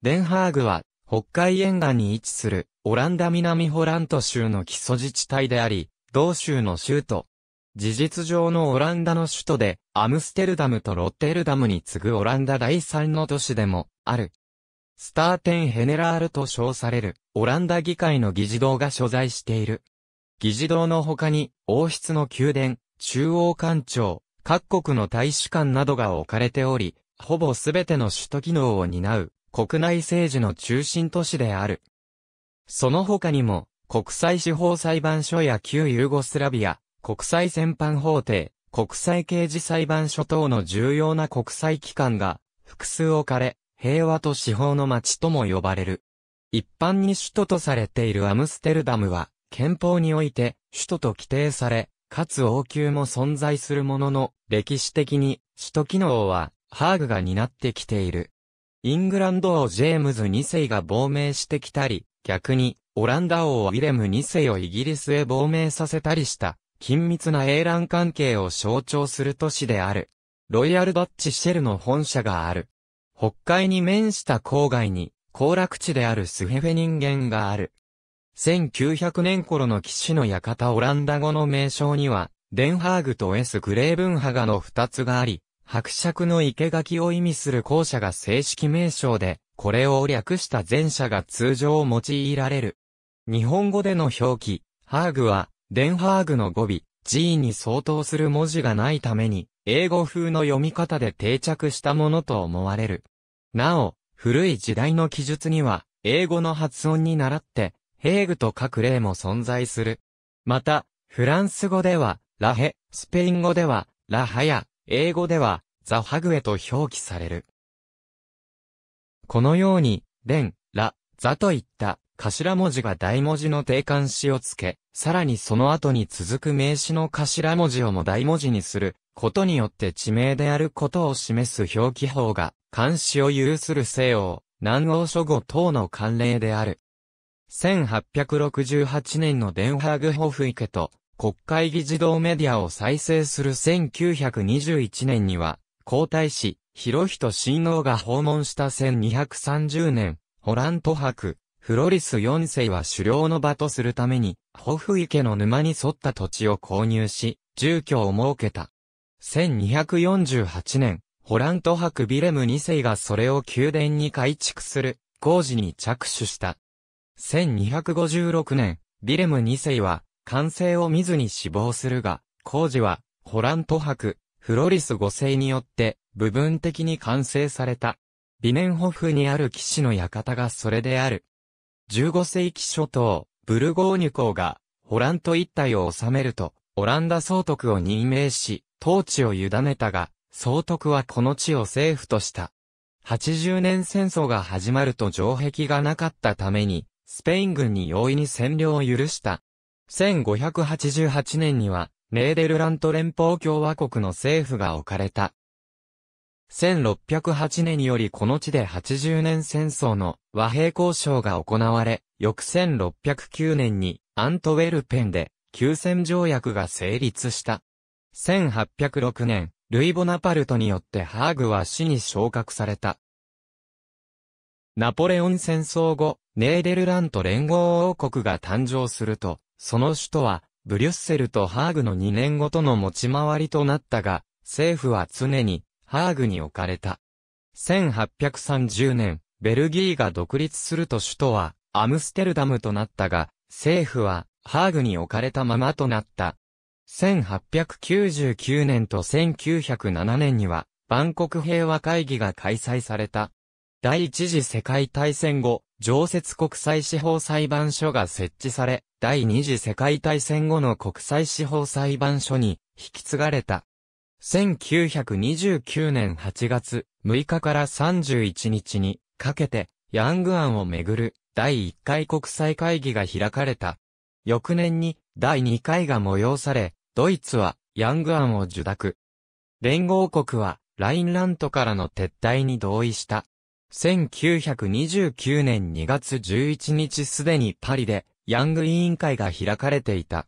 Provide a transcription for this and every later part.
デンハーグは、北海沿岸に位置する、オランダ南ホラント州の基礎自治体であり、同州の州都。事実上のオランダの首都で、アムステルダムとロッテルダムに次ぐオランダ第3の都市でも、ある。スターテンヘネラールと称される、オランダ議会の議事堂が所在している。議事堂の他に、王室の宮殿、中央官庁、各国の大使館などが置かれており、ほぼすべての首都機能を担う、国内政治の中心都市である。その他にも、国際司法裁判所や旧ユーゴスラビア、国際戦犯法廷、国際刑事裁判所等の重要な国際機関が、複数置かれ、平和と司法の街とも呼ばれる。一般に首都とされているアムステルダムは、憲法において、首都と規定され、かつ王宮も存在するものの、歴史的に、首都機能は、ハーグが担ってきている。イングランド王ジェームズ2世が亡命してきたり、逆に、オランダ王ウィレム2世をイギリスへ亡命させたりした、緊密な英乱関係を象徴する都市である。ロイヤル・ダッチ・シェルの本社がある。北海に面した郊外に、行楽地であるスヘフェ人間がある。1900年頃の騎士の館オランダ語の名称には、デンハーグとエス・グレーブンハガの二つがあり、伯爵の生垣を意味する校舎が正式名称で、これを略した前者が通常用いられる。日本語での表記、ハーグは、デンハーグの語尾、G に相当する文字がないために、英語風の読み方で定着したものと思われる。なお、古い時代の記述には、英語の発音に倣って、ヘーグと書く例も存在する。また、フランス語では、ラヘ、スペイン語では、ラハヤ、英語では、ザ・ハグエと表記される。このように、レン、ラ、ザといった頭文字が大文字の定冠詞をつけ、さらにその後に続く名詞の頭文字をも大文字にすることによって地名であることを示す表記法が、漢視を有する西欧、南欧諸語等の慣例である。1868年のデンハーグホフ池と国会議事堂メディアを再生する1921年には、皇太子、広人親王が訪問した1230年、ホラント博、フロリス4世は狩猟の場とするために、ホフ池の沼に沿った土地を購入し、住居を設けた。1248年、ホラント博ビレム2世がそれを宮殿に改築する工事に着手した。1256年、ビレム2世は完成を見ずに死亡するが、工事は、ホラント博、フロリス5世によって、部分的に完成された。ビネンホフにある騎士の館がそれである。15世紀初頭、ブルゴーニュ公が、ホラント一帯を治めると、オランダ総督を任命し、統治を委ねたが、総督はこの地を政府とした。80年戦争が始まると城壁がなかったために、スペイン軍に容易に占領を許した。1588年には、ネーデルラント連邦共和国の政府が置かれた。1608年によりこの地で80年戦争の和平交渉が行われ、翌1609年にアントウェルペンで休戦条約が成立した。1806年、ルイ・ボナパルトによってハーグは死に昇格された。ナポレオン戦争後、ネーデルラント連合王国が誕生すると、その首都は、ブリュッセルとハーグの2年ごとの持ち回りとなったが、政府は常に、ハーグに置かれた。1830年、ベルギーが独立すると首都は、アムステルダムとなったが、政府は、ハーグに置かれたままとなった。1899年と1907年には、万国平和会議が開催された。第一次世界大戦後、常設国際司法裁判所が設置され、第二次世界大戦後の国際司法裁判所に引き継がれた。1929年8月6日から31日にかけて、ヤングアンをめぐる第1回国際会議が開かれた。翌年に第2回が催され、ドイツはヤングアンを受諾。連合国はラインラントからの撤退に同意した。1929年2月11日すでにパリで、ヤング委員会が開かれていた。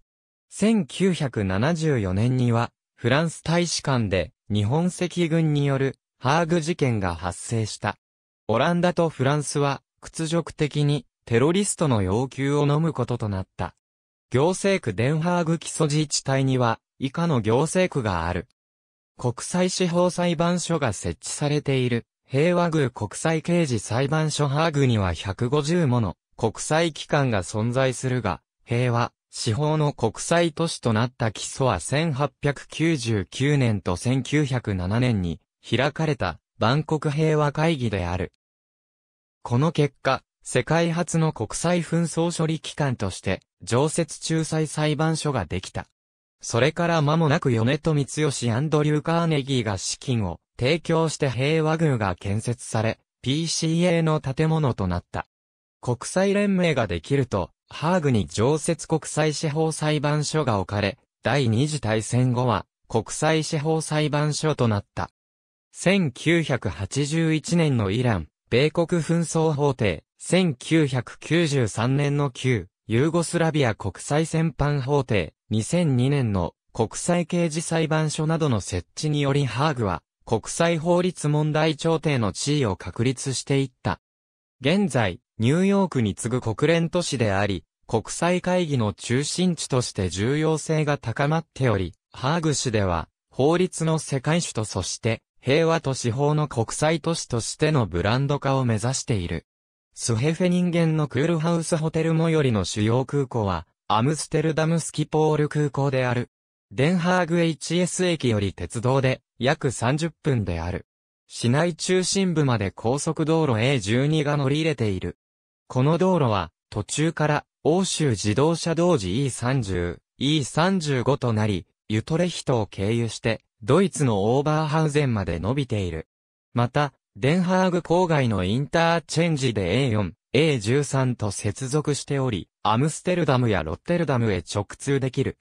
1974年には、フランス大使館で、日本赤軍による、ハーグ事件が発生した。オランダとフランスは、屈辱的に、テロリストの要求を飲むこととなった。行政区デンハーグ基礎自治体には、以下の行政区がある。国際司法裁判所が設置されている。平和宮国際刑事裁判所ハーグには150もの国際機関が存在するが、平和、司法の国際都市となった基礎は1899年と1907年に開かれた万国平和会議である。この結果、世界初の国際紛争処理機関として常設仲裁裁判所ができた。それから間もなく米戸光義アンドリュー・カーネギーが資金を提供して平和宮が建設され、PCA の建物となった。国際連盟ができると、ハーグに常設国際司法裁判所が置かれ、第二次大戦後は国際司法裁判所となった。1981年のイラン、米国紛争法廷、1993年の旧、ユーゴスラビア国際戦犯法廷、2002年の国際刑事裁判所などの設置によりハーグは、国際法律問題調停の地位を確立していった。現在、ニューヨークに次ぐ国連都市であり、国際会議の中心地として重要性が高まっており、ハーグ市では、法律の世界史とそして、平和と司法の国際都市としてのブランド化を目指している。スヘフェ人間のクールハウスホテル最寄りの主要空港は、アムステルダムスキポール空港である。デンハーグ HS 駅より鉄道で約30分である。市内中心部まで高速道路 A12 が乗り入れている。この道路は、途中から、欧州自動車同時 E30、E35 となり、ユトレヒトを経由して、ドイツのオーバーハウゼンまで伸びている。また、デンハーグ郊外のインターチェンジで A4、A13 と接続しており、アムステルダムやロッテルダムへ直通できる。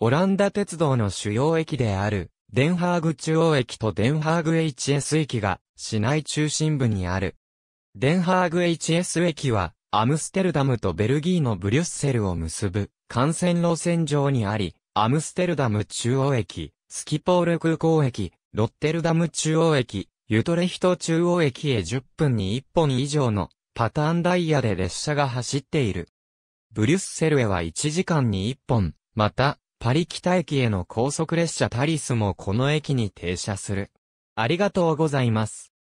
オランダ鉄道の主要駅である、デンハーグ中央駅とデンハーグ HS 駅が市内中心部にある。デンハーグ HS 駅はアムステルダムとベルギーのブリュッセルを結ぶ幹線路線上にあり、アムステルダム中央駅、スキポール空港駅、ロッテルダム中央駅、ユトレヒト中央駅へ10分に1本以上のパターンダイヤで列車が走っている。ブリュッセルへは1時間に1本、また、パリ北駅への高速列車タリスもこの駅に停車する。ありがとうございます。